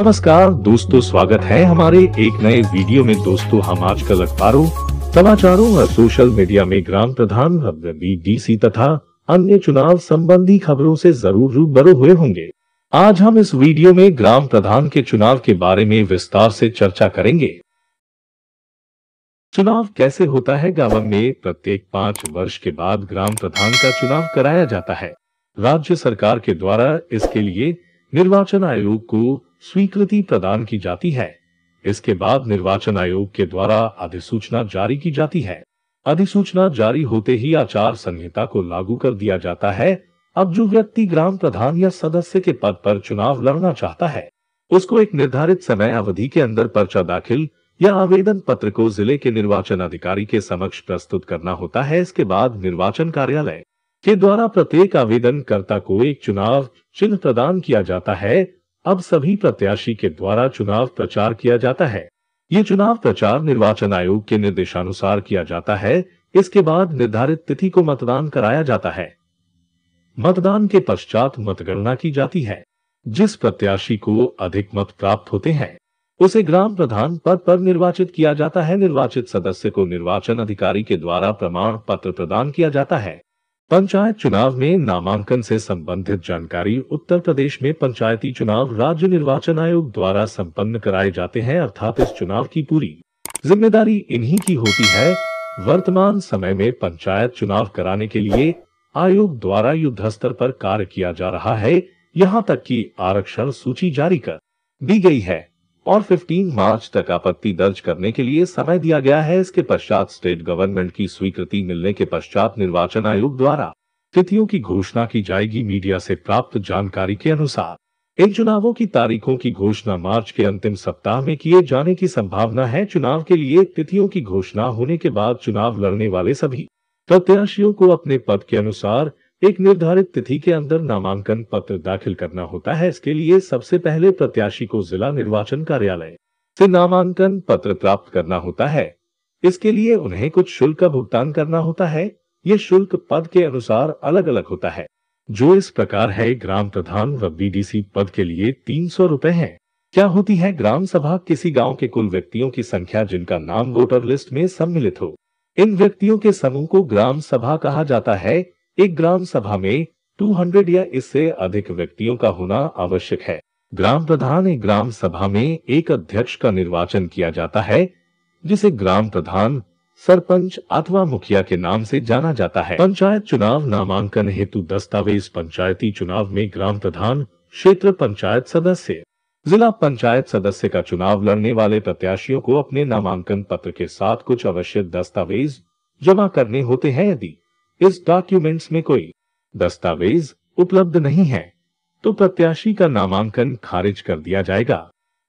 नमस्कार दोस्तों स्वागत है हमारे एक नए वीडियो में दोस्तों हम आजकल अखबारों समाचारों और सोशल मीडिया में ग्राम प्रधान बीडीसी तथा अन्य चुनाव संबंधी खबरों से जरूर रूबरू हुए होंगे आज हम इस वीडियो में ग्राम प्रधान के चुनाव के बारे में विस्तार से चर्चा करेंगे चुनाव कैसे होता है गाँव में प्रत्येक पाँच वर्ष के बाद ग्राम प्रधान का चुनाव कराया जाता है राज्य सरकार के द्वारा इसके लिए निर्वाचन आयोग को स्वीकृति प्रदान की जाती है इसके बाद निर्वाचन आयोग के द्वारा अधिसूचना जारी की जाती है अधिसूचना जारी होते ही आचार संहिता को लागू कर दिया जाता है अब जो व्यक्ति ग्राम प्रधान या सदस्य के पद पर चुनाव लड़ना चाहता है उसको एक निर्धारित समय अवधि के अंदर पर्चा दाखिल या आवेदन पत्र को जिले के निर्वाचन अधिकारी के समक्ष प्रस्तुत करना होता है इसके बाद निर्वाचन कार्यालय के द्वारा प्रत्येक आवेदन करता को एक चुनाव चिन्ह प्रदान किया जाता है अब सभी प्रत्याशी के द्वारा चुनाव प्रचार किया जाता है ये चुनाव प्रचार निर्वाचन आयोग के निर्देशानुसार किया जाता है इसके बाद निर्धारित तिथि को मतदान कराया जाता है मतदान के पश्चात मतगणना की जाती है जिस प्रत्याशी को अधिक मत प्राप्त होते हैं उसे ग्राम प्रधान पद पर निर्वाचित किया जाता है निर्वाचित सदस्य को निर्वाचन अधिकारी के द्वारा प्रमाण पत्र प्रदान किया जाता है पंचायत चुनाव में नामांकन से संबंधित जानकारी उत्तर प्रदेश में पंचायती चुनाव राज्य निर्वाचन आयोग द्वारा संपन्न कराए जाते हैं अर्थात इस चुनाव की पूरी जिम्मेदारी इन्हीं की होती है वर्तमान समय में पंचायत चुनाव कराने के लिए आयोग द्वारा युद्ध स्तर पर कार्य किया जा रहा है यहाँ तक कि आरक्षण सूची जारी कर दी गई है और 15 मार्च तक आपत्ति दर्ज करने के लिए समय दिया गया है इसके पश्चात स्टेट गवर्नमेंट की स्वीकृति मिलने के पश्चात निर्वाचन आयोग द्वारा तिथियों की घोषणा की जाएगी मीडिया से प्राप्त जानकारी के अनुसार इन चुनावों की तारीखों की घोषणा मार्च के अंतिम सप्ताह में किए जाने की संभावना है चुनाव के लिए तिथियों की घोषणा होने के बाद चुनाव लड़ने वाले सभी प्रत्याशियों को अपने पद के अनुसार एक निर्धारित तिथि के अंदर नामांकन पत्र दाखिल करना होता है इसके लिए सबसे पहले प्रत्याशी को जिला निर्वाचन कार्यालय से नामांकन पत्र प्राप्त करना होता है इसके लिए उन्हें कुछ शुल्क का भुगतान करना होता है ये शुल्क पद के अनुसार अलग अलग होता है जो इस प्रकार है ग्राम प्रधान व बीडीसी पद के लिए तीन सौ रूपए है क्या होती है ग्राम सभा किसी गांव के कुल व्यक्तियों की संख्या जिनका नाम वोटर लिस्ट में सम्मिलित हो इन व्यक्तियों के समूह को ग्राम सभा कहा जाता है एक ग्राम सभा में 200 या इससे अधिक व्यक्तियों का होना आवश्यक है ग्राम प्रधान एक ग्राम सभा में एक अध्यक्ष का निर्वाचन किया जाता है जिसे ग्राम प्रधान सरपंच अथवा मुखिया के नाम से जाना जाता है पंचायत चुनाव नामांकन हेतु दस्तावेज पंचायती चुनाव में ग्राम प्रधान क्षेत्र पंचायत सदस्य जिला पंचायत सदस्य का चुनाव लड़ने वाले प्रत्याशियों को अपने नामांकन पत्र के साथ कुछ आवश्यक दस्तावेज जमा करने होते हैं यदि इस डॉक्यूमेंट्स में कोई दस्तावेज उपलब्ध नहीं है तो प्रत्याशी का नामांकन खारिज कर दिया जाएगा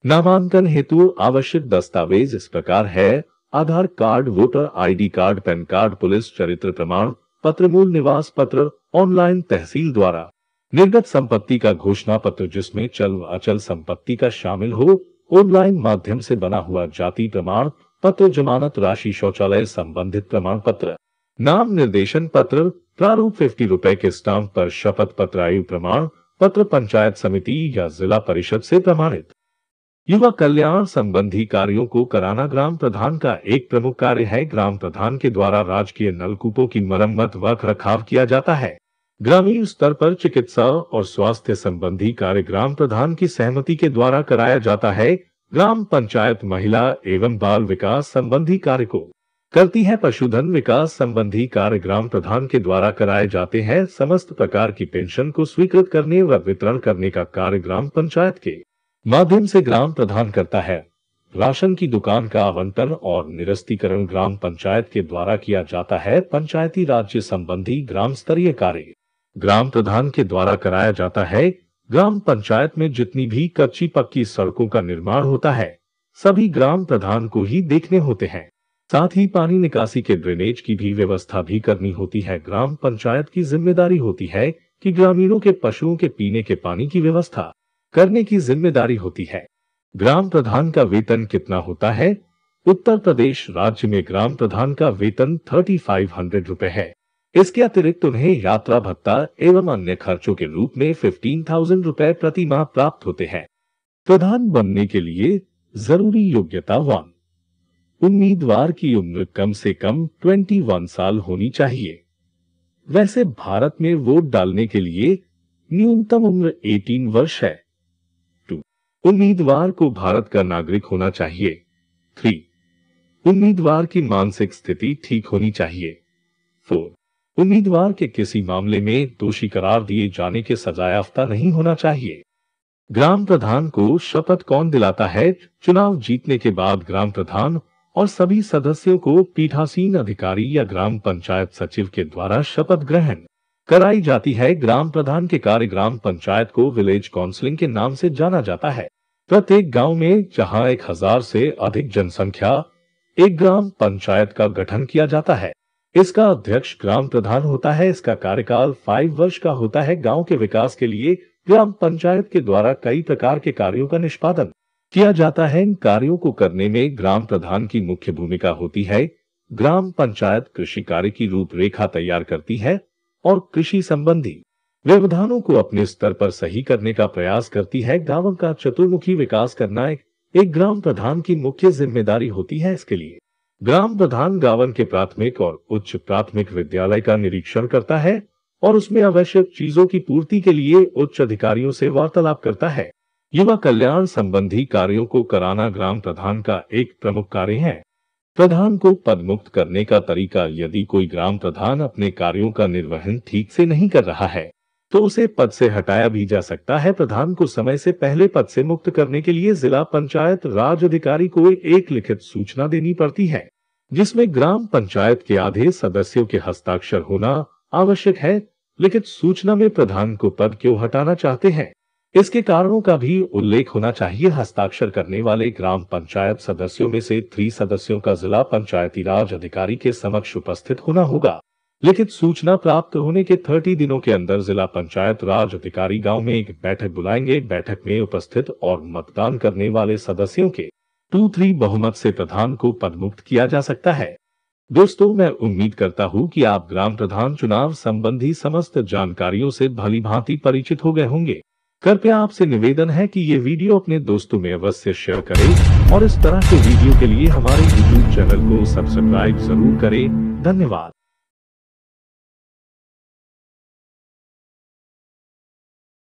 नामांकन हेतु आवश्यक दस्तावेज इस प्रकार है Aadhaar card voter ID card PAN card police चरित्र प्रमाण पत्र मूल निवास पत्र ऑनलाइन तहसील द्वारा निर्गत संपत्ति का घोषणा पत्र जिसमें चल व अचल संपत्ति का शामिल हो ऑनलाइन माध्यम से बना हुआ जाति प्रमाण पत्र जमानत राशि शौचालय संबंधित प्रमाण पत्र नाम निर्देशन पत्र प्रारूप फिफ्टी रुपए के स्टाम्प पर शपथ पत्र आयु प्रमाण पत्र पंचायत समिति या जिला परिषद से प्रमाणित युवा कल्याण संबंधी कार्यों को कराना ग्राम प्रधान का एक प्रमुख कार्य है ग्राम प्रधान के द्वारा राजकीय नलकूपों की मरम्मत व रखाव किया जाता है ग्रामीण स्तर पर चिकित्सा और स्वास्थ्य संबंधी कार्य ग्राम प्रधान की सहमति के द्वारा कराया जाता है ग्राम पंचायत महिला एवं बाल विकास संबंधी कार्य को करती है पशुधन विकास संबंधी कार्य ग्राम प्रधान के द्वारा कराए जाते हैं समस्त प्रकार की पेंशन को स्वीकृत करने व वितरण करने का कार्य ग्राम पंचायत के माध्यम से ग्राम प्रधान करता है राशन की दुकान का आवंटन और निरस्तीकरण ग्राम पंचायत के द्वारा किया जाता है पंचायती राज्य संबंधी ग्राम स्तरीय कार्य ग्राम प्रधान के द्वारा कराया जाता है ग्राम पंचायत में जितनी भी कच्ची पक्की सड़कों का निर्माण होता है सभी ग्राम प्रधान को ही देखने होते हैं साथ ही पानी निकासी के ड्रेनेज की भी व्यवस्था भी करनी होती है ग्राम पंचायत की जिम्मेदारी होती है कि ग्रामीणों के पशुओं के पीने के पानी की व्यवस्था करने की जिम्मेदारी होती है ग्राम प्रधान का वेतन कितना होता है उत्तर प्रदेश राज्य में ग्राम प्रधान का वेतन थर्टी फाइव हंड्रेड रूपए है इसके अतिरिक्त उन्हें यात्रा भत्ता एवं अन्य खर्चों के रूप में फिफ्टीन थाउजेंड रूपए प्रति माह प्राप्त होते हैं प्रधान बनने के लिए जरूरी योग्यता वन उम्मीदवार की उम्र कम से कम 21 साल होनी चाहिए वैसे भारत में वोट डालने के लिए न्यूनतम उम्र 18 वर्ष है टू उम्मीदवार को भारत का नागरिक होना चाहिए थ्री उम्मीदवार की मानसिक स्थिति ठीक होनी चाहिए फोर उम्मीदवार के किसी मामले में दोषी करार दिए जाने के सजायाफ्ता नहीं होना चाहिए ग्राम प्रधान को शपथ कौन दिलाता है चुनाव जीतने के बाद ग्राम प्रधान और सभी सदस्यों को पीठासीन अधिकारी या ग्राम पंचायत सचिव के द्वारा शपथ ग्रहण कराई जाती है ग्राम प्रधान के कार्य ग्राम पंचायत को विलेज काउंसिलिंग के नाम से जाना जाता है प्रत्येक गांव में जहां एक हजार से अधिक जनसंख्या एक ग्राम पंचायत का गठन किया जाता है इसका अध्यक्ष ग्राम प्रधान होता है इसका कार्यकाल फाइव वर्ष का होता है गांव के विकास के लिए ग्राम पंचायत के द्वारा कई प्रकार के कार्यों का निष्पादन किया जाता है इन कार्यों को करने में ग्राम प्रधान की मुख्य भूमिका होती है ग्राम पंचायत कृषि कार्य की रूपरेखा तैयार करती है और कृषि संबंधी व्यवधानों को अपने स्तर पर सही करने का प्रयास करती है गाँव का चतुर्मुखी विकास करना एक, एक ग्राम प्रधान की मुख्य जिम्मेदारी होती है इसके लिए ग्राम प्रधान गावन के प्राथमिक और उच्च प्राथमिक विद्यालय का निरीक्षण करता है और उसमें आवश्यक चीजों की पूर्ति के लिए उच्च अधिकारियों से वार्तालाप करता है युवा कल्याण संबंधी कार्यों को कराना ग्राम प्रधान का एक प्रमुख कार्य है प्रधान को पदमुक्त करने का तरीका यदि कोई ग्राम प्रधान अपने कार्यों का निर्वहन ठीक से नहीं कर रहा है तो उसे पद से हटाया भी जा सकता है प्रधान को समय से पहले पद से मुक्त करने के लिए जिला पंचायत राज अधिकारी को एक लिखित सूचना देनी पड़ती है जिसमें ग्राम पंचायत के आधे सदस्यों के हस्ताक्षर होना आवश्यक है लिखित सूचना में प्रधान को पद क्यों हटाना चाहते हैं इसके कारणों का भी उल्लेख होना चाहिए हस्ताक्षर करने वाले ग्राम पंचायत सदस्यों में से थ्री सदस्यों का जिला पंचायती राज अधिकारी के समक्ष उपस्थित होना होगा लिखित सूचना प्राप्त होने के 30 दिनों के अंदर जिला पंचायत राज अधिकारी गांव में एक बैठक बुलाएंगे बैठक में उपस्थित और मतदान करने वाले सदस्यों के टू थ्री बहुमत से प्रधान को पदमुक्त किया जा सकता है दोस्तों मैं उम्मीद करता हूं कि आप ग्राम प्रधान चुनाव संबंधी समस्त जानकारियों से भली भांति परिचित हो गए होंगे कृपया आपसे निवेदन है कि ये वीडियो अपने दोस्तों में अवश्य शेयर करें और इस तरह के वीडियो के लिए हमारे यूट्यूब चैनल को सब्सक्राइब जरूर करें धन्यवाद